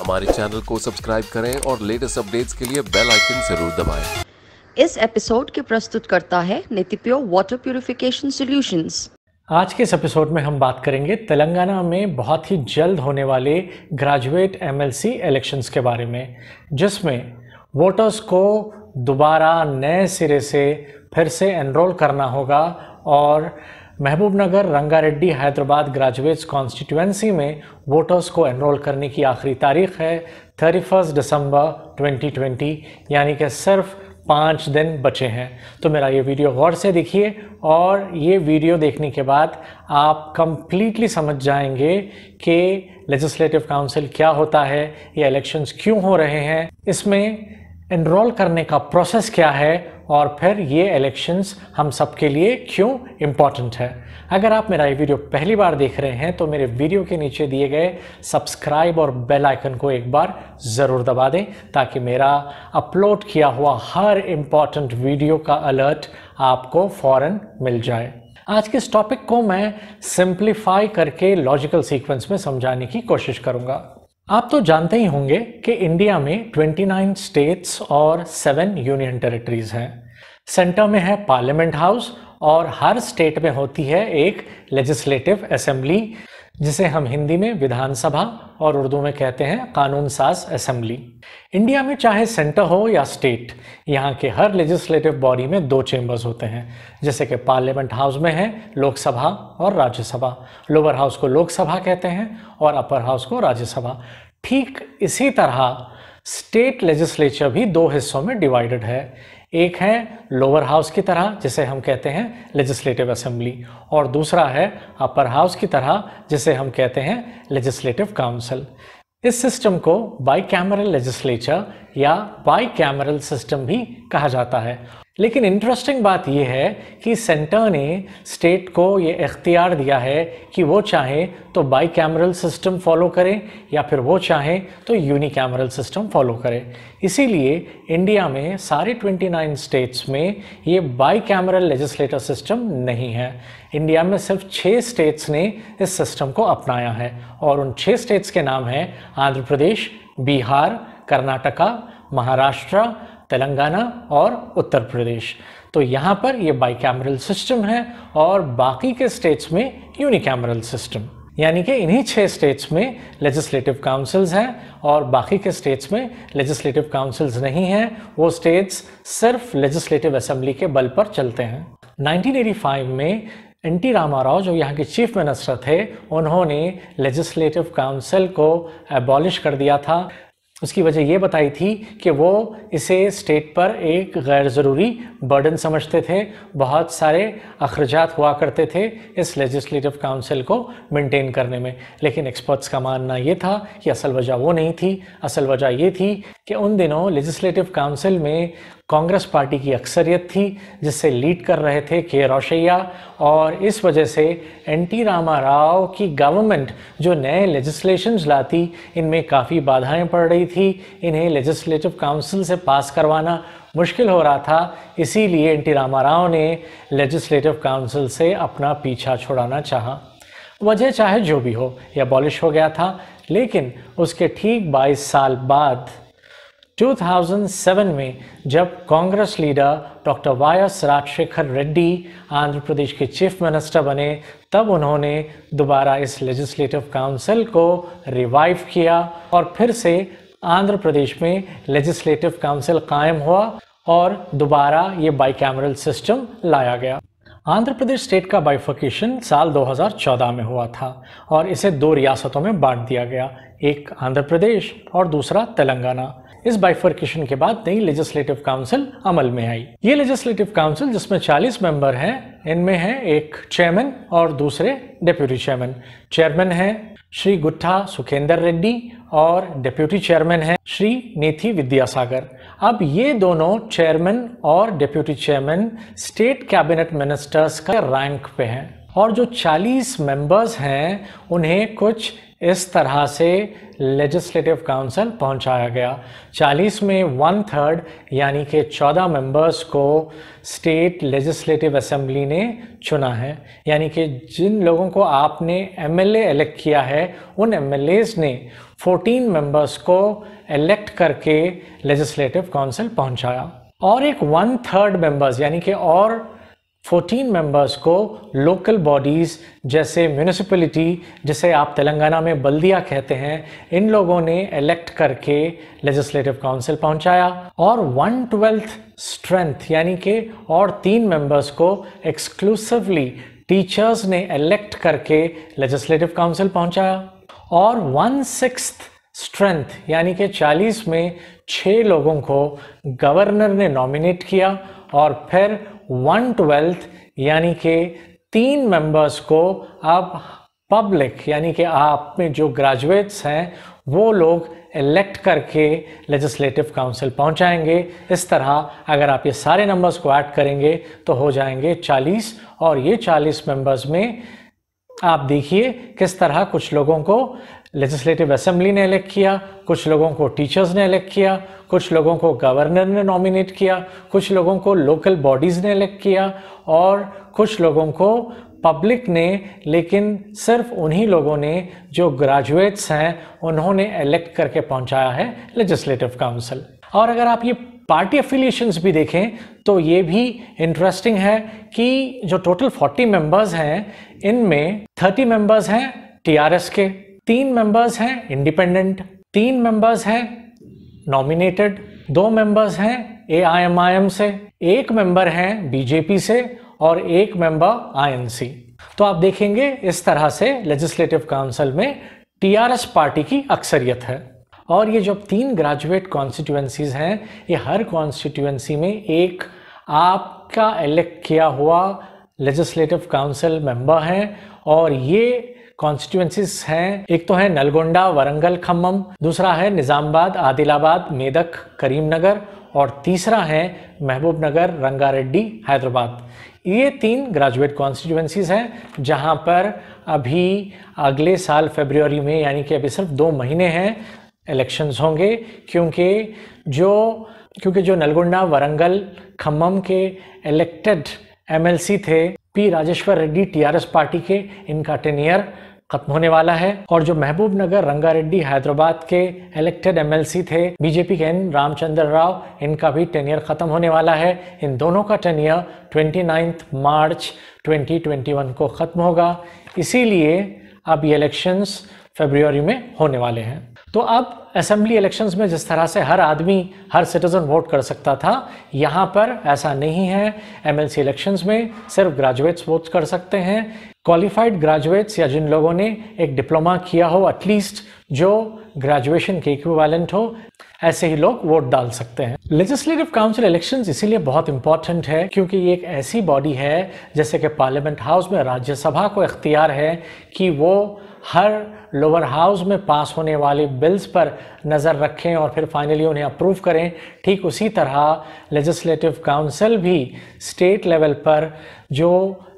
हमारे चैनल को सब्सक्राइब करें और लेटेस्ट अपडेट्स के लिए बेल आइकन जरूर दबाएं। इस एपिसोड के प्रस्तुत करता है नितिप्यो वाटर प्यूरिफिकेशन सॉल्यूशंस। आज के इस एपिसोड में हम बात करेंगे तेलंगाना में बहुत ही जल्द होने वाले ग्रेजुएट एमएलसी इलेक्शंस के बारे में जिसमें वोटर्स को दोबारा नए सिरे से फिर से एनरोल करना होगा और Mahabubnagar Rangareddy Hyderabad graduates constituency में वोटर्स को एनरोल करने की आखिरी तारीख है थर्टी फर्स्ट दिसंबर 2020 यानी कि सिर्फ पाँच दिन बचे हैं तो मेरा ये वीडियो गौर से देखिए और ये वीडियो देखने के बाद आप कम्प्लीटली समझ जाएंगे कि लेजिस्लेटिव काउंसिल क्या होता है या इलेक्शंस क्यों हो रहे हैं इसमें इनरोल करने का प्रोसेस क्या है और फिर ये इलेक्शंस हम सबके लिए क्यों इम्पॉर्टेंट है अगर आप मेरा ये वीडियो पहली बार देख रहे हैं तो मेरे वीडियो के नीचे दिए गए सब्सक्राइब और बेल आइकन को एक बार ज़रूर दबा दें ताकि मेरा अपलोड किया हुआ हर इम्पॉर्टेंट वीडियो का अलर्ट आपको फ़ौर मिल जाए आज के इस टॉपिक को मैं सिंप्लीफाई करके लॉजिकल सीक्वेंस में समझाने की कोशिश करूँगा आप तो जानते ही होंगे कि इंडिया में 29 स्टेट्स और 7 यूनियन टेरिटरीज हैं सेंटर में है पार्लियामेंट हाउस और हर स्टेट में होती है एक लेजिस्लेटिव असेंबली जिसे हम हिंदी में विधानसभा और उर्दू में कहते हैं कानून साज असेंबली इंडिया में चाहे सेंटर हो या स्टेट यहाँ के हर लेजिस्लेटिव बॉडी में दो चेम्बर्स होते हैं जैसे कि पार्लियामेंट हाउस में है लोकसभा और राज्यसभा लोअर हाउस को लोकसभा कहते हैं और अपर हाउस को राज्यसभा ठीक इसी तरह स्टेट लेजिस्लेचर भी दो हिस्सों में डिवाइडेड है एक है लोअर हाउस की तरह जिसे हम कहते हैं लेजिस्लेटिव असेंबली और दूसरा है अपर हाउस की तरह जिसे हम कहते हैं लेजिस्लेटिव काउंसिल इस सिस्टम को बाई कैमरल लेजिस्लेचर या बाई कैमरल सिस्टम भी कहा जाता है लेकिन इंटरेस्टिंग बात यह है कि सेंटर ने स्टेट को ये इख्तियार दिया है कि वो चाहे तो बाई कैमरल सिस्टम फॉलो करें या फिर वो चाहे तो यूनी कैमरल सिस्टम फॉलो करें इसीलिए इंडिया में सारे 29 स्टेट्स में ये बाई कैमरल लेजिस्लेटर सिस्टम नहीं है इंडिया में सिर्फ छः स्टेट्स ने इस सिस्टम को अपनाया है और उन छः स्टेट्स के नाम हैं आंध्र प्रदेश बिहार कर्नाटका महाराष्ट्र तेलंगाना और उत्तर प्रदेश तो यहाँ पर ये बाईकैमरल सिस्टम है और बाकी के स्टेट्स में यूनिकैमरल सिस्टम यानी कि इन्हीं छः स्टेट्स में लेजिस्लेटिव काउंसिल्स हैं और बाकी के स्टेट्स में लेजिस्लेटिव काउंसिल्स नहीं हैं वो स्टेट्स सिर्फ लेजिस्लेटिव असेंबली के बल पर चलते हैं 1985 में एन टी रामा राव जो यहाँ के चीफ मिनिस्टर थे उन्होंने लेजिस्लेटिव काउंसिल को एबॉलिश कर दिया था उसकी वजह यह बताई थी कि वो इसे स्टेट पर एक गैर ज़रूरी बर्डन समझते थे बहुत सारे अखराजात हुआ करते थे इस लेजिस्लेटिव काउंसिल को मेंटेन करने में लेकिन एक्सपर्ट्स का मानना ये था कि असल वजह वो नहीं थी असल वजह ये थी कि उन दिनों लेजिस्लेटिव काउंसिल में कांग्रेस पार्टी की अक्सरियत थी जिससे लीड कर रहे थे के रोशैया और इस वजह से एन टी रामा राव की गवर्नमेंट जो नए लेजिस्लेशन लाती इनमें काफ़ी बाधाएं पड़ रही थी इन्हें लेजिस्लेटिव काउंसिल से पास करवाना मुश्किल हो रहा था इसीलिए एन टी रामाराव ने लेजिस्लेटिव काउंसिल से अपना पीछा छुड़ाना चाहा वजह चाहे जो भी हो यह बॉलिश हो गया था लेकिन उसके ठीक 22 साल बाद 2007 में जब Congress leader doctor Y S Rajasekhara Reddy Andhra Pradesh के चीफ मिनिस्टर बने तब उन्होंने दोबारा इस लेजिस्लेटिव काउंसिल को रिवाइव किया और फिर से आंध्र प्रदेश में लेजिस्लेटिव काउंसिल कायम हुआ और दोबारा ये बाईकैमरल सिस्टम लाया गया आंध्र प्रदेश स्टेट का बाइफोकेशन साल 2014 में हुआ था और इसे दो रियासतों में बांट दिया गया एक आंध्र प्रदेश और दूसरा तेलंगाना इस बाइफर्केशन के बाद नई लेजिस्लेटिव काउंसिल अमल में आई ये लेजिस्लेटिव काउंसिल जिसमें 40 मेंबर हैं इनमें हैं एक चेयरमैन और दूसरे डिप्यूटी चेयरमैन चेयरमैन हैं श्री गुट्ठा सुखेंदर रेड्डी और डिप्यूटी चेयरमैन हैं श्री नेथी विद्यासागर अब ये दोनों चेयरमैन और deputy chairman state cabinet ministers का रैंक पे हैं और जो 40 मेंबर्स हैं उन्हें कुछ इस तरह से लेजिस्लेटिव काउंसिल पहुंचाया गया 40 में वन थर्ड यानी कि 14 मेंबर्स को स्टेट लेजिस्लेटिव असेंबली ने चुना है यानी कि जिन लोगों को आपने एमएलए इलेक्ट किया है उन एमएलएज ने 14 मेंबर्स को इलेक्ट करके लेजिस्लेटिव काउंसिल पहुंचाया और एक वन थर्ड मेंबर्स यानी कि और 14 मेंबर्स को लोकल बॉडीज़ जैसे म्यूनिसपलिटी जिसे आप तेलंगाना में बल्दिया कहते हैं इन लोगों ने इलेक्ट करके लेजिस्लेटिव काउंसिल पहुंचाया और वन ट्वेल्थ स्ट्रेंथ यानी कि और तीन मेंबर्स को एक्सक्लूसिवली टीचर्स ने इलेक्ट करके लेजिस्लेटिव काउंसिल पहुंचाया और वन सिक्स स्ट्रेंथ यानी कि चालीस में छः लोगों को गवर्नर ने नॉमिनेट किया और फिर वन ट्वेल्थ यानी कि तीन मेंबर्स को आप पब्लिक यानी कि आप में जो ग्रेजुएट्स हैं वो लोग इलेक्ट करके लेजिस्लेटिव काउंसिल पहुंचाएंगे इस तरह अगर आप ये सारे नंबर्स को ऐड करेंगे तो हो जाएंगे 40 और ये 40 मेंबर्स में आप देखिए किस तरह कुछ लोगों को लेजिस्लेटिव असेंबली ने इलेक्ट किया कुछ लोगों को टीचर्स ने इलेक्ट किया कुछ लोगों को गवर्नर ने नॉमिनेट किया कुछ लोगों को लोकल बॉडीज़ ने इलेक्ट किया और कुछ लोगों को पब्लिक ने लेकिन सिर्फ उन्हीं लोगों ने जो ग्रेजुएट्स हैं उन्होंने इलेक्ट करके पहुंचाया है लेजिस्लेटिव काउंसिल और अगर आप ये पार्टी एफिलिएशंस भी देखें तो ये भी इंटरेस्टिंग है कि जो टोटल 40 मेंबर्स हैं इनमें 30 मेंबर्स हैं टीआरएस के तीन मेंबर्स हैं इंडिपेंडेंट तीन मेंबर्स हैं नॉमिनेटेड दो मेंबर्स हैं एआईएमआईएम से एक मेंबर हैं बीजेपी से और एक मेंबर आईएनसी तो आप देखेंगे इस तरह से लेजिस्लेटिव काउंसिल में टीआरएस पार्टी की अक्सरियत है और ये जो तीन ग्रेजुएट कॉन्स्टिट्यूएंसीज हैं ये हर कॉन्स्टिट्यूएंसी में एक आपका इलेक्ट किया हुआ लेजिस्लेटिव काउंसिल मेंबर हैं और ये कॉन्स्टिट्यूंसीज हैं एक तो है नलगोंडा वरंगल खम्मम दूसरा है निज़ामबाद आदिलाबाद मेदक करीमनगर और तीसरा है महबूबनगर रंगारेड्डी हैदराबाद ये तीन ग्रेजुएट कॉन्स्टिट्यूंसीज हैं जहां पर अभी अगले साल फेबररी में यानी कि अभी सिर्फ दो महीने हैं इलेक्शंस होंगे क्योंकि जो क्योंकि जो नलगोंडा वरंगल खम्मम के इलेक्टेड एमएलसी थे P Rajeshwar Reddy TRS party के इनका टेनियर खत्म होने वाला है और जो महबूब नगर रंगा रेड्डी हैदराबाद के इलेक्टेड एमएलसी थे बीजेपी के एन रामचंद्र राव इनका भी टेनियर खत्म होने वाला है इन दोनों का टेनियर ट्वेंटी मार्च 2021 को खत्म होगा इसीलिए अब ये इलेक्शंस फेब्रुवरी में होने वाले हैं तो अब असेंबली इलेक्शंस में जिस तरह से हर आदमी हर सिटीज़न वोट कर सकता था यहाँ पर ऐसा नहीं है एमएलसी इलेक्शंस में सिर्फ ग्रेजुएट्स वोट कर सकते हैं क्वालिफाइड ग्रेजुएट्स या जिन लोगों ने एक डिप्लोमा किया हो एटलीस्ट जो ग्रेजुएशन के इक्विवेलेंट हो ऐसे ही लोग वोट डाल सकते हैं लेजिस्लेटिव काउंसिल इलेक्शंस इसीलिए बहुत इंपॉर्टेंट है क्योंकि ये एक ऐसी बॉडी है जैसे कि पार्लियामेंट हाउस में राज्यसभा को इख्तियार है कि वो हर लोअर हाउस में पास होने वाले बिल्स पर नज़र रखें और फिर फाइनली उन्हें अप्रूव करें ठीक उसी तरह लेजिस्लेटिव काउंसिल भी स्टेट लेवल पर जो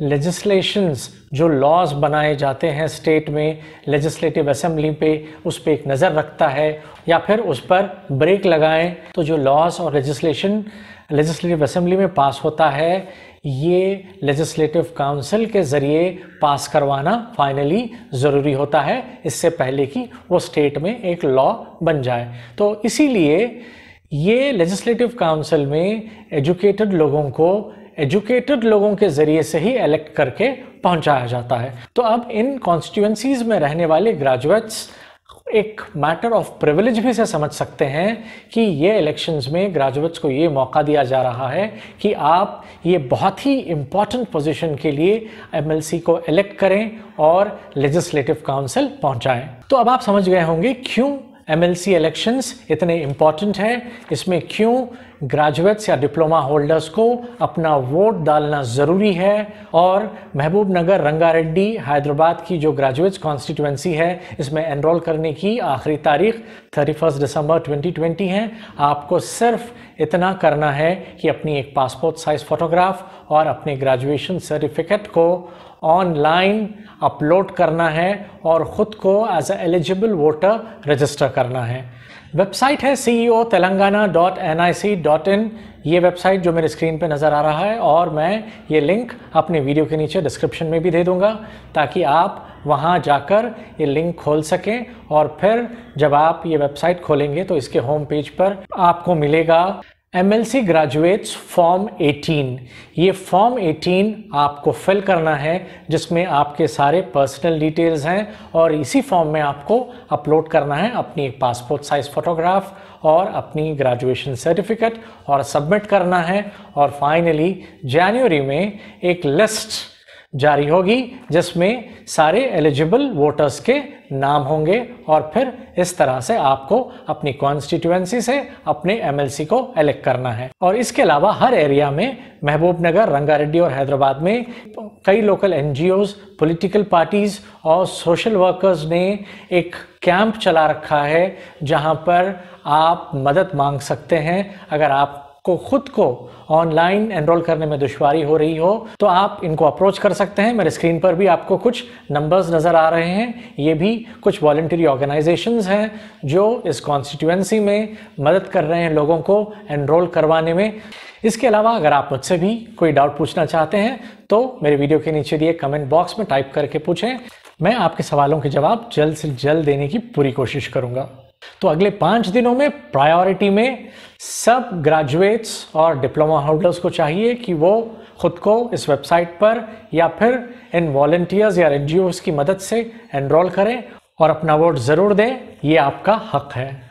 लेजिस्लेशंस जो लॉज बनाए जाते हैं स्टेट में लेजिस्लेटिव असम्बली पे उस पर एक नज़र रखता है या फिर उस पर ब्रेक लगाएं तो जो लॉज और लेजिस्लेशन लेजिस्लेटिव असेंबली में पास होता है ये लेजिस्लेटिव काउंसिल के ज़रिए पास करवाना फाइनली ज़रूरी होता है इससे पहले कि वो स्टेट में एक लॉ बन जाए तो इसीलिए ये लेजिस्लेटिव काउंसिल में एजुकेटेड लोगों को एजुकेटेड लोगों के ज़रिए से ही इलेक्ट करके पहुंचाया जाता है तो अब इन कॉन्स्टिट्यूंसीज में रहने वाले ग्रेजुएट्स एक मैटर ऑफ प्रिविलेज भी से समझ सकते हैं कि ये इलेक्शंस में ग्रेजुएट्स को ये मौका दिया जा रहा है कि आप ये बहुत ही इम्पॉर्टेंट पोजीशन के लिए एमएलसी को इलेक्ट करें और लेजिस्लेटिव काउंसिल पहुंचाएं तो अब आप समझ गए होंगे क्यों एमएलसी इलेक्शंस इतने इम्पॉर्टेंट हैं इसमें क्यों ग्रेजुएट्स या डिप्लोमा होल्डर्स को अपना वोट डालना ज़रूरी है और महबूब नगर रंगारेड्डी हैदराबाद की जो ग्रेजुएट्स कॉन्स्टिट्यूंसी है इसमें एनरोल करने की आखिरी तारीख थर्टी फर्स्ट दिसंबर 2020 है आपको सिर्फ इतना करना है कि अपनी एक पासपोर्ट साइज़ फ़ोटोग्राफ और अपने ग्रेजुएशन सर्टिफिकेट को ऑनलाइन अपलोड करना है और ख़ुद को as a eligible voter register करना है वेबसाइट है C E O Telangana dot N I C dot in ये वेबसाइट जो मेरे स्क्रीन पे नज़र आ रहा है और मैं ये लिंक अपने वीडियो के नीचे डिस्क्रिप्शन में भी दे दूँगा ताकि आप वहाँ जाकर ये लिंक खोल सकें और फिर जब आप ये वेबसाइट खोलेंगे तो इसके होम पेज पर आपको मिलेगा M L C graduates form eighteen ये फॉर्म एटीन आपको फिल करना है जिसमें आपके सारे पर्सनल डिटेल्स हैं और इसी फॉर्म में आपको अपलोड करना है अपनी एक पासपोर्ट साइज़ फ़ोटोग्राफ और अपनी ग्रेजुएशन सर्टिफिकेट और सबमिट करना है और फाइनली जनवरी में एक लिस्ट जारी होगी जिसमें सारे एलिजिबल वोटर्स के नाम होंगे और फिर इस तरह से आपको अपनी कॉन्स्टिट्यूएंसी से अपने एमएलसी को एलेक्ट करना है और इसके अलावा हर एरिया में महबूब नगर रंगारेड्डी और हैदराबाद में कई लोकल एनजीओज पॉलिटिकल पार्टीज और सोशल वर्कर्स ने एक कैंप चला रखा है जहां पर आप मदद मांग सकते हैं अगर आप को खुद को ऑनलाइन एनरोल करने में दुश्वारी हो रही हो तो आप इनको अप्रोच कर सकते हैं मेरे स्क्रीन पर भी आपको कुछ नंबर्स नज़र आ रहे हैं ये भी कुछ वॉल्टरी ऑर्गेनाइजेशंस हैं जो इस कॉन्स्टिट्यूएंसी में मदद कर रहे हैं लोगों को एनरोल करवाने में इसके अलावा अगर आप मुझसे भी कोई डाउट पूछना चाहते हैं तो मेरे वीडियो के नीचे दिए कमेंट बॉक्स में टाइप करके पूछें मैं आपके सवालों के जवाब जल्द से जल्द देने की पूरी कोशिश करूंगा तो अगले पाँच दिनों में प्रायोरिटी में सब ग्रेजुएट्स और डिप्लोमा होल्डर्स को चाहिए कि वो ख़ुद को इस वेबसाइट पर या फिर इन वॉल्टियर्स या एन की मदद से एनरोल करें और अपना वोट ज़रूर दें ये आपका हक है